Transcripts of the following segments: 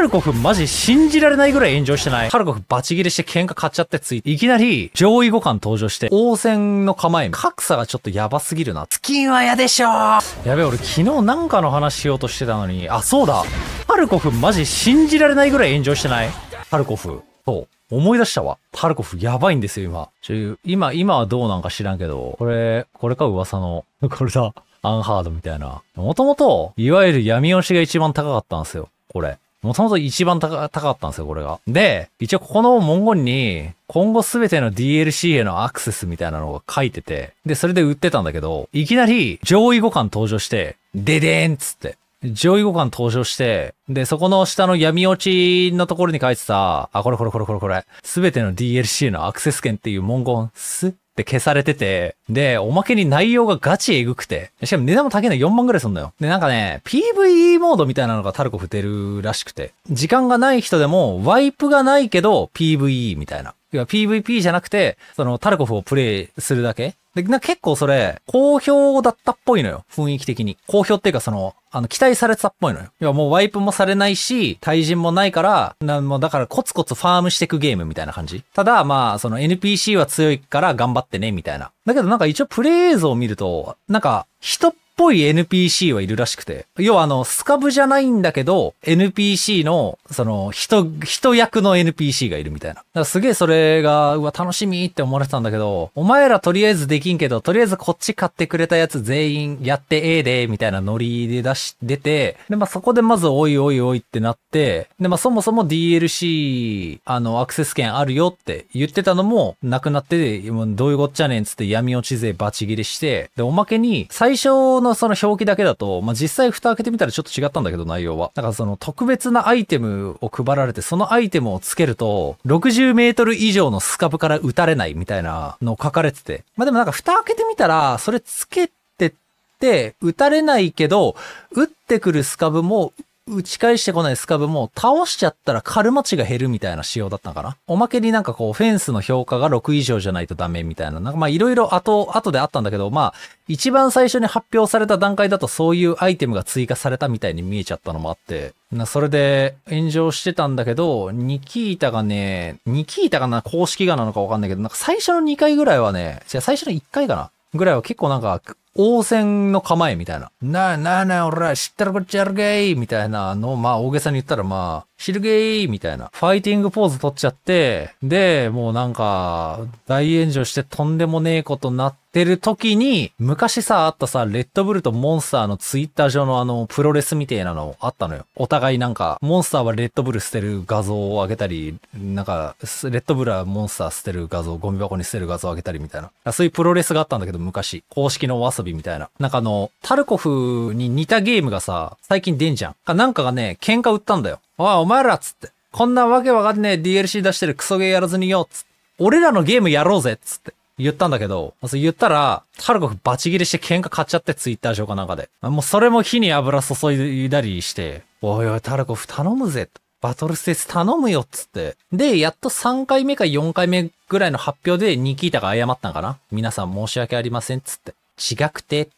ルコフマジ信じられないぐらい炎上してない。カルコフバチギレして喧嘩買っちゃってついて、いきなり上位互換登場して、応戦の構え、格差がちょっとやばすぎるな。スキンは嫌でしょやべ俺昨日なんかの話しようとしてたのに、あ、そうだ。ハルコフマジ信じられないぐらい炎上してないハルコフ。そう。思い出したわ。ハルコフやばいんですよ、今。ちょ、今、今はどうなんか知らんけど、これ、これか噂の。これだ。アンハードみたいな。もともと、いわゆる闇押しが一番高かったんですよ。これ。もともと一番高かったんですよ、これが。で、一応ここの文言に、今後すべての DLC へのアクセスみたいなのが書いてて、で、それで売ってたんだけど、いきなり上位互換登場して、ででーんっつって。上位互換登場して、で、そこの下の闇落ちのところに書いてた、あ、これこれこれこれこれ、すべての DLC のアクセス権っていう文言、すって消されてて、で、おまけに内容がガチエグくて、しかも値段も高いの4万ぐらいすんのよ。で、なんかね、PVE モードみたいなのがタルコフ出るらしくて、時間がない人でも、ワイプがないけど、PVE みたいな。PVP じゃなくて、そのタルコフをプレイするだけで、な結構それ、好評だったっぽいのよ。雰囲気的に。好評っていうかその、あの、期待されてたっぽいのよ。要はもうワイプもされないし、対人もないから、なんもだからコツコツファームしていくゲームみたいな感じ。ただ、まあ、その NPC は強いから頑張ってね、みたいな。だけどなんか一応プレイ映像を見ると、なんか、人っぽい NPC はいるらしくて。要はあの、スカブじゃないんだけど、NPC の、その、人、人役の NPC がいるみたいな。だからすげえそれが、うわ、楽しみって思われてたんだけど、お前らとりあえずできんけど、とりあえずこっち買ってくれたやつ全員やってええで、みたいなノリで出し、出て、で、まあ、そこでまずおいおいおいってなって、で、まあ、そもそも DLC、あの、アクセス権あるよって言ってたのも、なくなって、もうどういうこっちゃねんつって闇落ち勢バチ切れして、で、おまけに、最初ののその表記だけだと、まあ、実際蓋開けてみたらちょっと違ったんだけど内容は。だからその特別なアイテムを配られて、そのアイテムをつけると、60メートル以上のスカブから撃たれないみたいなの書かれてて。まあ、でもなんか蓋開けてみたら、それつけてって、撃たれないけど、撃ってくるスカブも打ち返してこないスカブも倒しちゃったらカルマ値が減るみたいな仕様だったかな。おまけになんかこうフェンスの評価が6以上じゃないとダメみたいな。なんかまあいろいろ後、後であったんだけど、まあ一番最初に発表された段階だとそういうアイテムが追加されたみたいに見えちゃったのもあって。な、それで炎上してたんだけど、ニキータがね、ニキータがな、公式がなのかわかんないけど、なんか最初の2回ぐらいはね、じゃ最初の1回かな。ぐらいは結構なんか応戦の構えみたいな。なあなあなあ、俺ら知ったらこっちやるけいみたいなのを、まあ大げさに言ったらまあ、シルゲイみたいな、ファイティングポーズ取っちゃって、で、もうなんか、大炎上してとんでもねえことなってる時に、昔さ、あったさ、レッドブルとモンスターのツイッター上のあの、プロレスみたいなのあったのよ。お互いなんか、モンスターはレッドブル捨てる画像を上げたり、なんか、レッドブルはモンスター捨てる画像、ゴミ箱に捨てる画像を上げたりみたいな。そういうプロレスがあったんだけど、昔。公式のお遊びみたいな。なんかあの、タルコフに似たゲームがさ、最近出んじゃん。なんかがね、喧嘩売ったんだよ。おい、お前らっつって。こんなわけわかんねえ DLC 出してるクソゲーやらずによ、っつって。俺らのゲームやろうぜっつって。言ったんだけど、ま、言ったら、ハルコフバチギレして喧嘩買っちゃってツイッター上かなんかで。もうそれも火に油注いだりして、おいおい、タルコフ頼むぜと。バトルステージ頼むよっつって。で、やっと3回目か4回目ぐらいの発表でニキータが謝ったんかな皆さん申し訳ありませんっつって。違くてって。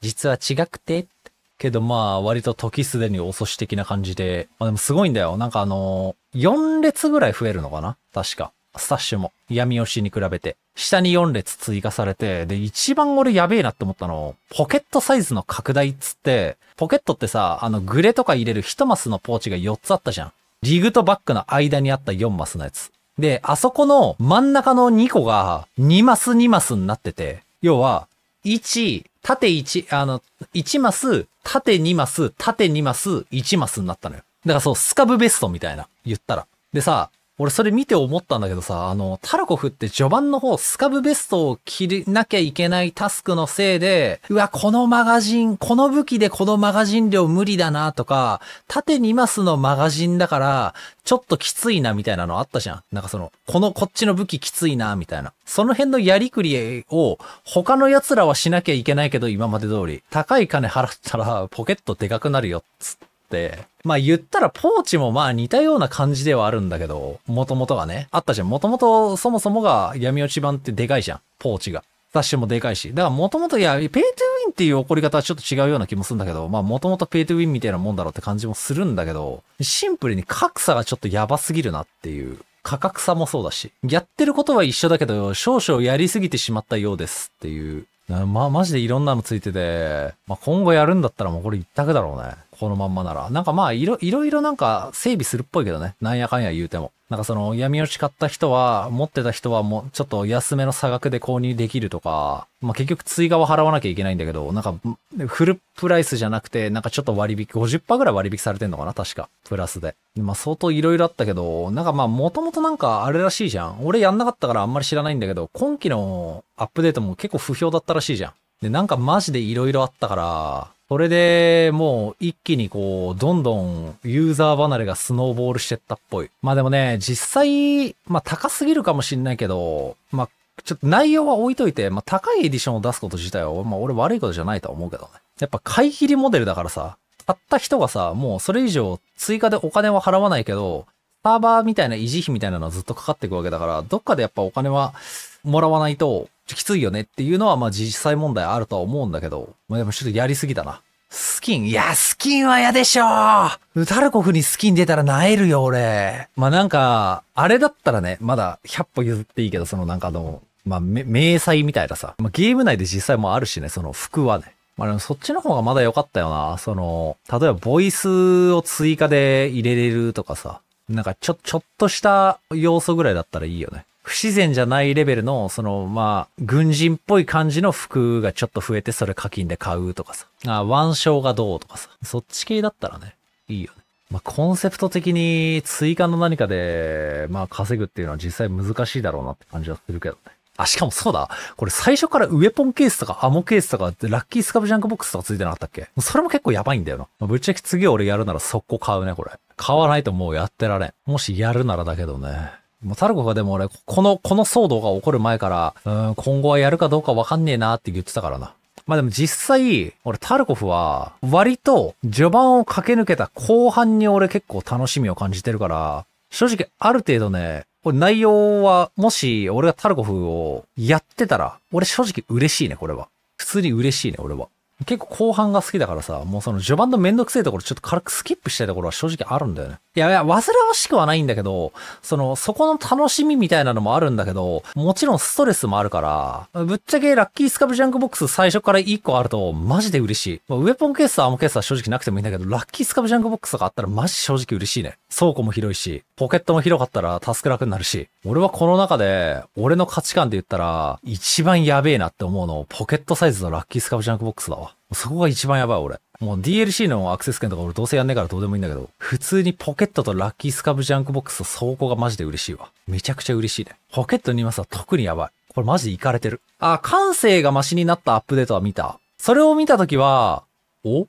実は違くてって。けどまあ割と時すでに遅し的な感じで、まあでもすごいんだよ。なんかあのー、4列ぐらい増えるのかな確か。スタッシュも。闇押しに比べて。下に4列追加されて、で、一番俺やべえなって思ったの、ポケットサイズの拡大っつって、ポケットってさ、あの、グレとか入れる1マスのポーチが4つあったじゃん。リグとバックの間にあった4マスのやつ。で、あそこの真ん中の2個が2マス2マスになってて、要は、1、縦1、あの、1マス、縦2マス、縦2マス、1マスになったのよ。だからそう、スカブベストみたいな、言ったら。でさ、俺それ見て思ったんだけどさ、あの、タラコフって序盤の方、スカブベストを着なきゃいけないタスクのせいで、うわ、このマガジン、この武器でこのマガジン量無理だなとか、縦2マスのマガジンだから、ちょっときついなみたいなのあったじゃん。なんかその、このこっちの武器きついなみたいな。その辺のやりくりを、他の奴らはしなきゃいけないけど、今まで通り。高い金払ったら、ポケットでかくなるよ、つって。、まあ言ったらポーチもまあ似たような感じではあるんだけど、もともとがね、あったじゃん。もともとそもそもが闇落ち版ってでかいじゃん。ポーチが。雑誌もでかいし。だからもともと、いや、ペイトゥウィンっていう起こり方はちょっと違うような気もするんだけど、まあもともとペイトゥウィンみたいなもんだろうって感じもするんだけど、シンプルに格差がちょっとやばすぎるなっていう。価格差もそうだし。やってることは一緒だけど、少々やりすぎてしまったようですっていうまあ、じでいろんなのついてて、まあ、今後やるんだったらもうこれ一択だろうね。このまんまなら。なんかまあ、いろ、いろいろなんか整備するっぽいけどね。なんやかんや言うても。なんかその闇落ち買った人は、持ってた人はもうちょっと安めの差額で購入できるとか、まあ、結局追加は払わなきゃいけないんだけど、なんかフルプライスじゃなくて、なんかちょっと割引、50%ぐらい割引されてんのかな確か。プラスで。まあ、相当色々あったけど、なんかまあもともとなんかあれらしいじゃん。俺やんなかったからあんまり知らないんだけど、今期のアップデートも結構不評だったらしいじゃん。で、なんかマジで色々あったから、それでもう一気にこう、どんどんユーザー離れがスノーボールしてったっぽい。まあでもね、実際、まあ高すぎるかもしんないけど、まあちょっと内容は置いといて、まあ高いエディションを出すこと自体は、まあ俺悪いことじゃないとは思うけどね。やっぱ買い切りモデルだからさ、買った人がさ、もうそれ以上追加でお金は払わないけど、サーバーみたいな維持費みたいなのはずっとかかっていくわけだから、どっかでやっぱお金はもらわないと、ちょきついよねっていうのは、まあ実際問題あるとは思うんだけど、まあでもちょっとやりすぎだな。スキン、いや、スキンは嫌でしょウタルコフにスキン出たらなえるよ、俺。まあなんか、あれだったらね、まだ100歩譲っていいけど、そのなんかあの、まあ、迷彩みたいなさ。まあ、ゲーム内で実際もあるしね、その服はね。まあ、でもそっちの方がまだ良かったよな。その、例えばボイスを追加で入れれるとかさ。なんかちょ、ちょっとした要素ぐらいだったらいいよね。不自然じゃないレベルの、その、まあ、軍人っぽい感じの服がちょっと増えて、それ課金で買うとかさ。あ、腕章がどうとかさ。そっち系だったらね、いいよね。まあ、コンセプト的に追加の何かで、まあ、稼ぐっていうのは実際難しいだろうなって感じはするけどね。あ、しかもそうだ。これ最初からウェポンケースとかアモケースとかラッキースカブジャンクボックスとかついてなかったっけそれも結構やばいんだよな。まあ、ぶっちゃけ次俺やるなら速攻買うね、これ。買わないともうやってられん。もしやるならだけどね。もうタルコがでも俺、この、この騒動が起こる前から、うん、今後はやるかどうかわかんねえなって言ってたからな。まあでも実際、俺タルコフは、割と序盤を駆け抜けた後半に俺結構楽しみを感じてるから、正直ある程度ね、これ内容は、もし俺がタルコフをやってたら、俺正直嬉しいね、これは。普通に嬉しいね、俺は。結構後半が好きだからさ、もうその序盤のめんどくせえところちょっと軽くスキップしたいところは正直あるんだよね。いやいや、煩わしくはないんだけど、その、そこの楽しみみたいなのもあるんだけど、もちろんストレスもあるから、ぶっちゃけラッキースカブジャンクボックス最初から1個あるとマジで嬉しい。まあ、ウェポンケースとアームケースは正直なくてもいいんだけど、ラッキースカブジャンクボックスとかあったらマジ正直嬉しいね。倉庫も広いし。ポケットも広かったらタスク楽になるし、俺はこの中で、俺の価値観で言ったら、一番やべえなって思うの、ポケットサイズのラッキースカブジャンクボックスだわ。そこが一番やばい俺。もう DLC のアクセス券とか俺どうせやんねえからどうでもいいんだけど、普通にポケットとラッキースカブジャンクボックスと倉庫がマジで嬉しいわ。めちゃくちゃ嬉しいね。ポケットにいますは特にやばい。これマジでいかれてる。あ、感性がマシになったアップデートは見た。それを見たときは、お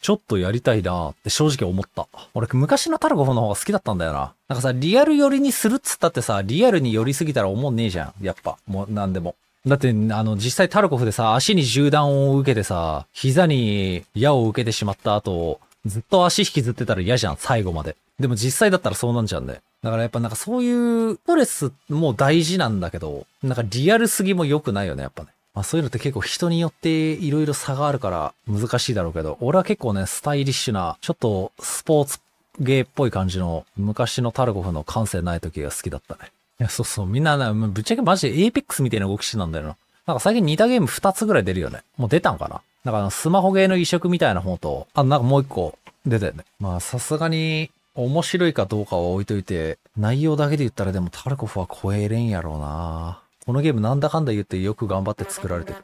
ちょっとやりたいなって正直思った。俺昔のタルゴフの方が好きだったんだよな。なんかさ、リアル寄りにするっつったってさ、リアルに寄りすぎたら思んねえじゃん。やっぱ。もう、なんでも。だって、あの、実際タルコフでさ、足に銃弾を受けてさ、膝に矢を受けてしまった後、ずっと足引きずってたら嫌じゃん、最後まで。でも実際だったらそうなんじゃんね。だからやっぱなんかそういうストレスも大事なんだけど、なんかリアルすぎも良くないよね、やっぱね。まあ、そういうのって結構人によって色々差があるから難しいだろうけど、俺は結構ね、スタイリッシュな、ちょっとスポーツ芸っぽい感じの昔のタルコフの感性ない時が好きだったね。いや、そうそう、みんなね、ぶっちゃけマジでエイペックスみたいな動きしてたんだよな。なんか最近似たゲーム2つぐらい出るよね。もう出たんかななんかあのスマホゲーの移植みたいな方と、あ、なんかもう1個出たよね。まあさすがに面白いかどうかは置いといて、内容だけで言ったらでもタルコフは超えれんやろうなこのゲームなんだかんだ言ってよく頑張って作られてる。